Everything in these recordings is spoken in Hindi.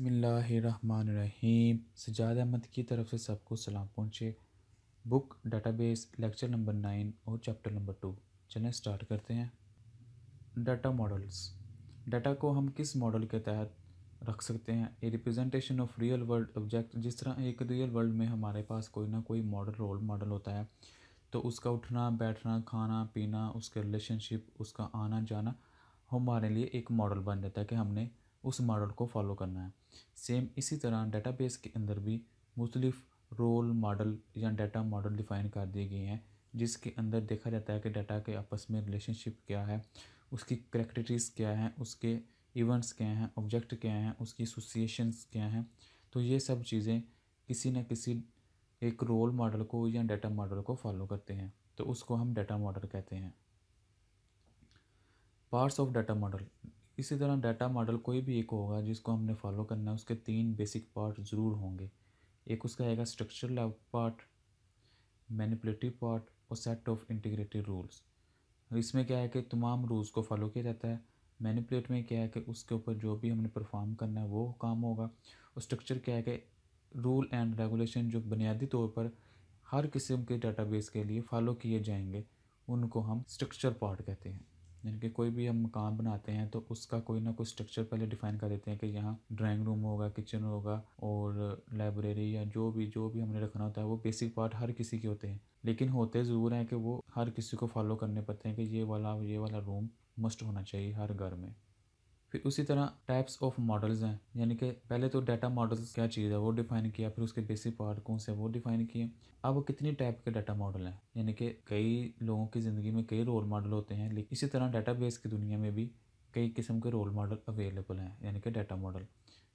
बसमीम सजाद अहमद की तरफ से सबको सलाम पहुँचे book database lecture number nine और चैप्टर नंबर टू चलें स्टार्ट करते हैं डाटा मॉडल्स डाटा को हम किस मॉडल के तहत रख सकते हैं a representation of real world object जिस तरह एक रियल वर्ल्ड में हमारे पास कोई ना कोई मॉडल रोल मॉडल होता है तो उसका उठना बैठना खाना पीना उसके रिलेशनशिप उसका आना जाना हमारे लिए एक मॉडल बन जाता है कि हमने उस मॉडल को फॉलो करना है सेम इसी तरह डेटाबेस के अंदर भी मुख्तलिफ रोल मॉडल या डाटा मॉडल डिफ़ाइन कर दिए गए हैं जिसके अंदर देखा जाता है कि डाटा के आपस में रिलेशनशिप क्या है उसकी करेक्टरीज क्या हैं उसके इवेंट्स क्या हैं ऑब्जेक्ट क्या हैं उसकी एसोसिएशंस क्या हैं तो ये सब चीज़ें किसी न किसी एक रोल मॉडल को या डाटा मॉडल को फॉलो करते हैं तो उसको हम डाटा मॉडल कहते हैं पार्ट्स ऑफ डाटा मॉडल इसी तरह डाटा मॉडल कोई भी एक होगा जिसको हमने फॉलो करना है उसके तीन बेसिक पार्ट ज़रूर होंगे एक उसका आएगा स्ट्रक्चर पार्ट मैनिपुलेटिव पार्ट और सेट ऑफ इंटीग्रेटेड रूल्स इसमें क्या है कि तमाम रूल्स को फॉलो किया जाता है मैनिपुलेट में क्या है कि उसके ऊपर जो भी हमने परफॉर्म करना है वो काम होगा और स्ट्रक्चर क्या है कि रूल एंड रेगुलेशन जो बुनियादी तौर पर हर किस्म के डाटाबेस के लिए फॉलो किए जाएंगे उनको हम स्ट्रक्चर पार्ट कहते हैं यानी कि कोई भी हम मकान बनाते हैं तो उसका कोई ना कोई स्ट्रक्चर पहले डिफ़ाइन कर देते हैं कि यहाँ ड्राइंग रूम होगा किचन होगा और लाइब्रेरी या जो भी जो भी हमने रखना होता है वो बेसिक पार्ट हर किसी के होते हैं लेकिन होते ज़रूर हैं कि वो हर किसी को फॉलो करने पड़ते हैं कि ये वाला ये वाला रूम मस्ट होना चाहिए हर घर में फिर उसी तरह टाइप्स ऑफ मॉडल्स हैं यानी कि पहले तो डाटा मॉडल्स क्या चीज़ है वो डिफाइन किया फिर उसके बेसिक पार्ट कौन से वो डिफाइन किए अब कितनी टाइप के डाटा मॉडल हैं यानी कि कई लोगों की ज़िंदगी में कई रोल मॉडल होते हैं लेकिन इसी तरह बेस की दुनिया में भी कई किस्म के रोल मॉडल अवेलेबल हैं यानी कि डाटा मॉडल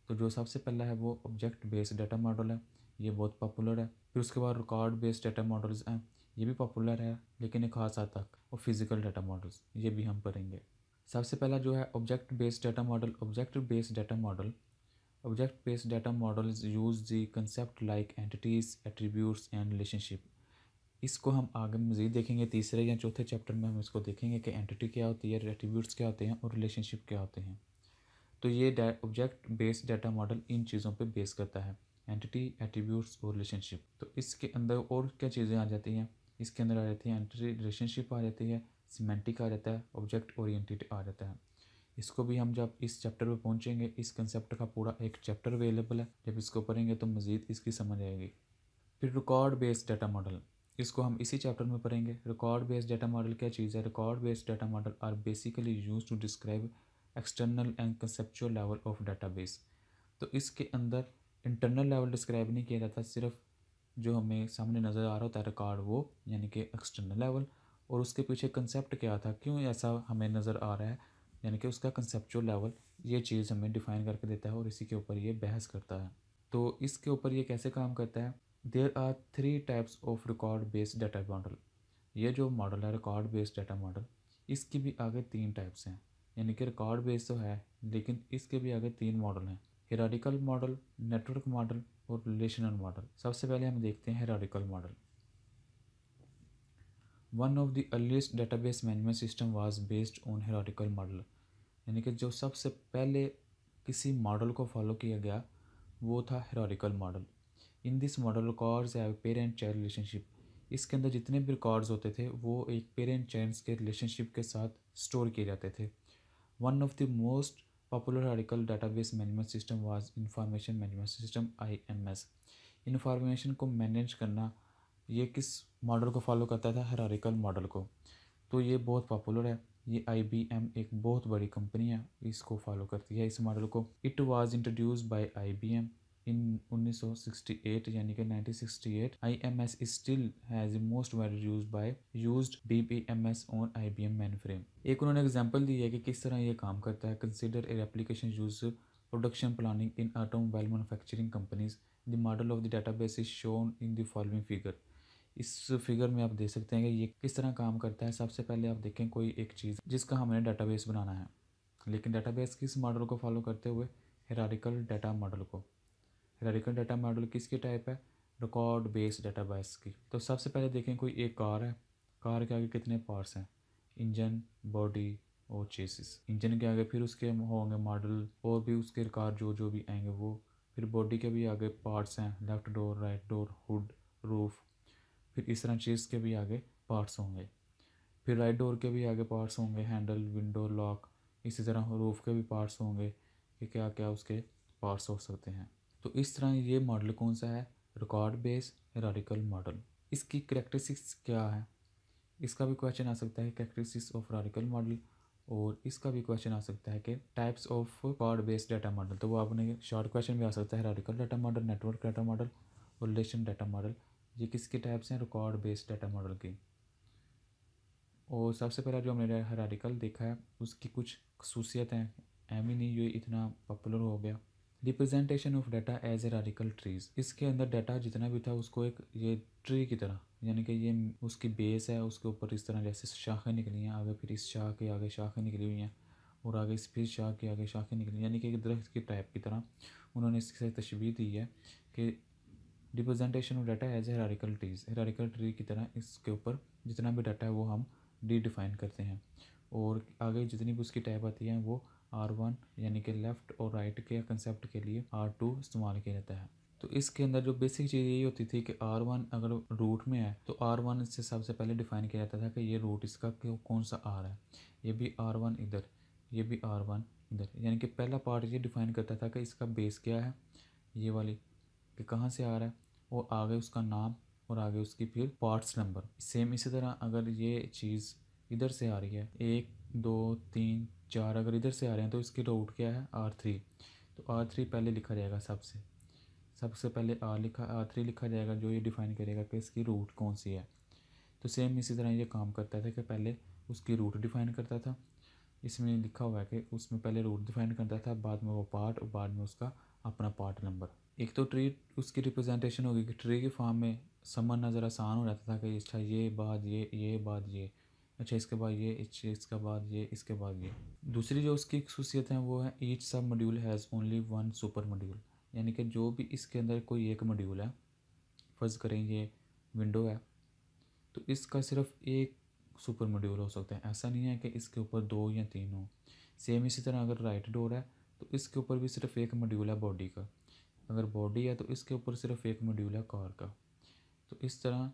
तो जो सबसे पहला है वो ऑब्जेक्ट बेस्ड डाटा मॉडल है ये बहुत पॉपुलर है फिर उसके बाद रिकॉर्ड बेस्ड डाटा मॉडल्स हैं ये भी पॉपुलर है लेकिन एक खास हद तक और फिज़िकल डाटा मॉडल्स ये भी हम पढ़ेंगे सबसे पहला जो है object based data model object based data model object based data model use the concept like entities attributes and relationship इसको हम आगे मज़ीद देखेंगे तीसरे या चौथे चैप्टर में हम इसको देखेंगे कि एंटिटी क्या होती है एट्रीब्यूट्स क्या होते हैं और रिलेशनशिप क्या होते हैं तो ये ऑब्जेक्ट बेस्ड डाटा मॉडल इन चीज़ों पर बेस करता है एंटिटी एट्रीब्यूट्स और रिलेशनशिप तो इसके अंदर और क्या चीज़ें आ जाती हैं इसके अंदर आ जाती है एंट्री रिलेशनशिप आ जाती है सीमेंटिक आ जाता है ऑब्जेक्ट ओरिएंटेड आ जाता है इसको भी हम जब इस चैप्टर पर पहुंचेंगे इस कंसेप्ट का पूरा एक चैप्टर अवेलेबल है जब इसको पढ़ेंगे तो मज़ीद इसकी समझ आएगी फिर रिकॉर्ड बेस्ड डाटा मॉडल इसको हम इसी चैप्टर में पढ़ेंगे रिकॉर्ड बेस्ड डाटा मॉडल क्या चीज़ है record based data model are basically use to describe external and conceptual level of database तो इसके अंदर इंटरनल लेवल डिस्क्राइब नहीं किया जाता सिर्फ जो हमें सामने नज़र आ रहा होता है रिकॉर्ड वो यानी कि एक्सटर्नल लेवल और उसके पीछे कंसेप्ट क्या था क्यों ऐसा हमें नज़र आ रहा है यानी कि उसका कंसेप्चुअल लेवल ये चीज़ हमें डिफ़ाइन करके देता है और इसी के ऊपर ये बहस करता है तो इसके ऊपर ये कैसे काम करता है there are three types of record based data model ये जो मॉडल है रिकॉर्ड बेस्ड डाटा मॉडल इसकी भी आगे तीन टाइप्स हैं यानी कि रिकॉर्ड बेस्ड तो है लेकिन इसके भी आगे तीन मॉडल हैं हिराडिकल मॉडल नेटवर्क मॉडल और रिलेशनल मॉडल सबसे पहले हम देखते हैं hierarchical model one of the earliest database management system was based on hierarchical model यानी कि जो सबसे पहले किसी मॉडल को फॉलो किया गया वो था hierarchical model in this model records है पेरेंट चाइल्ड रिलेशनशिप इसके अंदर जितने भी रिकॉर्ड्स होते थे वो एक पेरेंट चाइल्ड के रिलेशनशिप के साथ स्टोर किए जाते थे one of the most Popular Oracle Database Management System was Information Management System IMS. Information को मैनेज करना ये किस मॉडल को फॉलो करता था हरारिकल मॉडल को तो ये बहुत पॉपुलर है ये आई एक बहुत बड़ी कंपनी है इसको फॉलो करती है इस मॉडल को it was introduced by I in 1968 यानी कि 1968 IMS still has the most widely used by used BPMS on IBM mainframe एक उन्होंने एग्जांपल दी है कि किस तरह ये काम करता है consider a application use production planning in automobile manufacturing companies the model of the database is shown in the following figure इस फिगर में आप देख सकते हैं कि ये किस तरह काम करता है सबसे पहले आप देखें कोई एक चीज़ जिसका हमें डेटाबेस बनाना है लेकिन डेटाबेस किस मॉडल को फॉलो करते हुए हेरारिकल डेटा मॉडल को रेडिकल डाटा मॉडल किसकी टाइप है रिकॉर्ड बेस्ड डाटा बेस की तो सबसे पहले देखें कोई एक कार है कार के आगे कितने पार्ट्स हैं इंजन बॉडी और चेसिस इंजन के आगे फिर उसके होंगे मॉडल और भी उसके कार जो जो भी आएंगे वो फिर बॉडी के भी आगे पार्ट्स हैं left door right door hood roof फिर इस तरह चेस के भी आगे पार्ट्स होंगे फिर राइट डोर के भी आगे पार्ट्स होंगे हैंडल विंडो लॉक इसी तरह रूफ के भी पार्ट्स होंगे कि क्या क्या उसके पार्ट्स हो सकते हैं तो इस तरह ये मॉडल कौन सा है रिकॉर्ड बेस हेरारिकल मॉडल इसकी करेक्टरिस्टिक्स क्या है इसका भी क्वेश्चन आ सकता है करेक्टरिस्टिक्स ऑफ रॉडिकल मॉडल और इसका भी क्वेश्चन आ सकता है कि types of record based data model तो वो आपने शॉर्ट क्वेश्चन भी आ सकता है hierarchical data model network data model और रिलेशन डाटा मॉडल ये किसके टाइप्स हैं रिकॉर्ड बेस्ड डाटा मॉडल की और सबसे पहला जो हमने हरारिकल देखा है उसकी कुछ खसूसियत हैं एम ही नहीं ये इतना पॉपुलर हो गया representation of data as hierarchical trees इसके अंदर डाटा जितना भी था उसको एक ये ट्री की तरह यानी कि ये उसकी बेस है उसके ऊपर इस तरह जैसे शाखें निकली हैं आगे फिर इस शाख के आगे शाखें निकली हुई हैं और आगे इस फिर शाख के आगे शाखें निकली यानी कि एक दरख्त की टाइप की तरह उन्होंने इसके तशबी दी है कि representation of data as a hierarchical trees hierarchical tree की तरह इसके ऊपर जितना भी डाटा है वो हम रीडिफाइन करते हैं और आगे जितनी भी उसकी टाइप आती है वो आर वन यानी कि लेफ़्ट और राइट के कंसेप्ट के लिए आर टू इस्तेमाल किया जाता है तो इसके अंदर जो बेसिक चीज़ यही होती थी कि आर वन अगर रूट में है तो आर वन इससे सबसे पहले डिफ़ाइन किया जाता था कि ये रूट इसका कौन सा आर है ये भी आर वन इधर ये भी आर वन इधर यानी कि पहला पार्ट ये डिफ़ाइन करता था कि इसका बेस क्या है ये वाली कि कहाँ से आ रहा है और आगे उसका नाम और आगे उसकी फिर पार्ट्स नंबर सेम इसी तरह अगर ये चीज़ इधर से आ रही है एक दो तीन चार अगर इधर से आ रहे हैं तो इसकी रूट क्या है आर थ्री तो आर थ्री पहले लिखा जाएगा सबसे सबसे पहले आर लिखा आर थ्री लिखा जाएगा जो ये डिफाइन करेगा कि इसकी रूट कौन सी है तो सेम इसी तरह ये काम करता था कि पहले उसकी रूट डिफाइन करता था इसमें लिखा हुआ है कि उसमें पहले रूट डिफाइन करता था बाद में वो पार्ट और बाद में उसका अपना पार्ट नंबर एक तो ट्री उसकी रिप्रेजेंटेशन होगी कि ट्री के फॉर्म में समझना ज़रा आसान हो जाता था कि अच्छा ये बात ये ये बात ये अच्छा इसके बाद ये इसके बाद ये इसके बाद ये दूसरी जो उसकी खसूसियत है वो है each sub module has only one super module यानी कि जो भी इसके अंदर कोई एक मॉड्यूल है फर्ज करें ये विंडो है तो इसका सिर्फ एक सुपर मॉड्यूल हो सकता है ऐसा नहीं है कि इसके ऊपर दो या तीन हो सेम इसी तरह अगर राइट डोर है तो इसके ऊपर भी सिर्फ एक मॉड्यूल है बॉडी का अगर बॉडी है तो इसके ऊपर सिर्फ एक मॉड्यूल है कार का तो इस तरह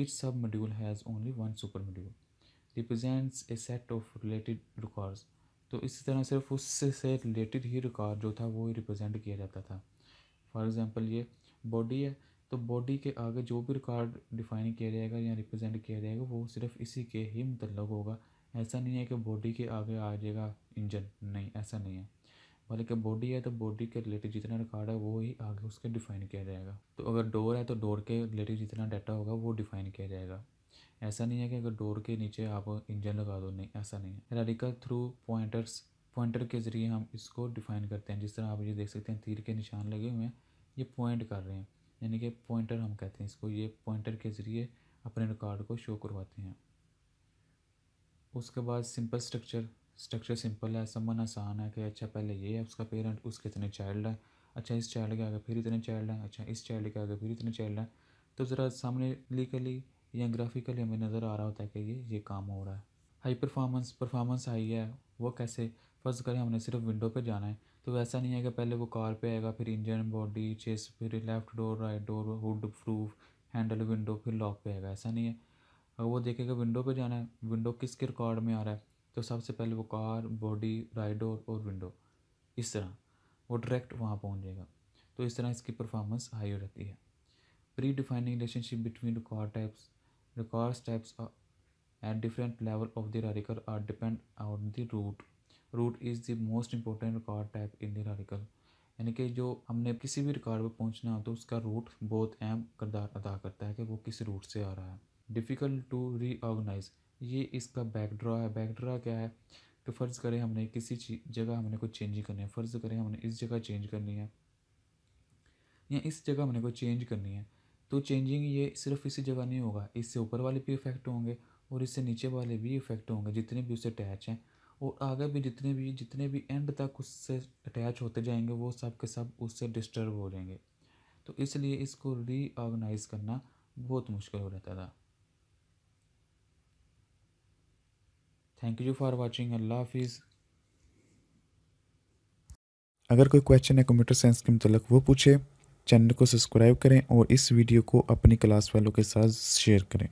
each sub module has only one super module represents a set of related records तो इसी तरह सिर्फ उससे से रिलेटेड ही रिकॉर्ड जो था वो ही रिप्रेजेंट किया जाता था फॉर एग्ज़ाम्पल ये बॉडी है तो बॉडी के आगे जो भी रिकॉर्ड डिफाइन किया जाएगा या रिप्रेजेंट किया जाएगा वो सिर्फ इसी के ही मतलब होगा ऐसा नहीं है कि बॉडी के आगे आ जाएगा इंजन नहीं ऐसा नहीं है बल्कि बॉडी है तो बॉडी के रिलेटेड जितना रिकॉर्ड है वो ही आगे उसके डिफाइन किया जाएगा तो अगर डोर है तो डोर के रिलेटेड जितना डाटा होगा वो डिफाइन किया जाएगा ऐसा नहीं है कि अगर डोर के नीचे आप इंजन लगा दो नहीं ऐसा नहीं है रेडिकल थ्रू पॉइंटर्स पॉइंटर के ज़रिए हम इसको डिफाइन करते हैं जिस तरह आप ये देख सकते हैं तीर के निशान लगे हुए हैं ये पॉइंट कर रहे हैं यानी कि पॉइंटर हम कहते हैं इसको ये पॉइंटर के ज़रिए अपने रिकॉर्ड को शो करवाते हैं उसके बाद सिंपल स्ट्रक्चर स्ट्रक्चर सिंपल है समझना आसान है कि अच्छा पहले ये है उसका पेरेंट उसके इतने चाइल्ड है अच्छा इस चाइल्ड के आगे फिर इतने चाइल्ड हैं अच्छा इस चाइल्ड के आगे फिर इतने चाइल्ड हैं तो ज़रा सामने लीगली या ग्राफिकली हमें नज़र आ रहा होता है कि ये ये काम हो रहा है हाई परफॉर्मेंस परफॉर्मेंस हाई है वो कैसे फ़र्ज़ करें हमने सिर्फ विंडो पे जाना है तो वैसा नहीं है कि पहले वो कार पे आएगा फिर इंजन बॉडी चेस फिर left door right door hood roof handle window फिर लॉक पे आएगा ऐसा नहीं है अगर वो देखेगा विंडो पे जाना है विंडो किसके रिकॉर्ड में आ रहा है तो सबसे पहले वो कार बॉडी राइट डोर और विंडो इस तरह वो डायरेक्ट वहाँ पहुँच जाएगा तो इस तरह इसकी परफॉर्मेंस हाई हो जाती है predefining relationship between record types The cost types are at different level of the radical are uh, depend on the root. Root is the most important record type in the radical. यानी कि जो हमने किसी भी रिकॉर्ड पर पहुंचना हो तो उसका रूट बहुत अहम करदार अदा करता है कि वो किस रूट से आ रहा है डिफ़िकल्ट टू रीऑर्गेनाइज ये इसका बैकड्रा है बैकड्रा क्या है कि फ़र्ज़ करें हमने किसी जगह हमने कुछ चेंज करनी है फ़र्ज़ करें हमने इस जगह चेंज करनी है या इस जगह हमने को चेंज करनी है तो चेंजिंग ये सिर्फ इसी जगह नहीं होगा इससे ऊपर वाले भी इफेक्ट होंगे और इससे नीचे वाले भी इफेक्ट होंगे जितने भी उससे अटैच हैं और आगे भी जितने भी जितने भी एंड तक उससे अटैच होते जाएंगे वो सब के सब उससे डिस्टर्ब हो जाएंगे तो इसलिए इसको रीऑर्गेनाइज करना बहुत मुश्किल हो जाता था थैंक यू फॉर वॉचिंग अल्लाह हाफिज़ अगर कोई क्वेश्चन है कंप्यूटर साइंस के मतलब वो पूछे चैनल को सब्सक्राइब करें और इस वीडियो को अपनी क्लास वालों के साथ शेयर करें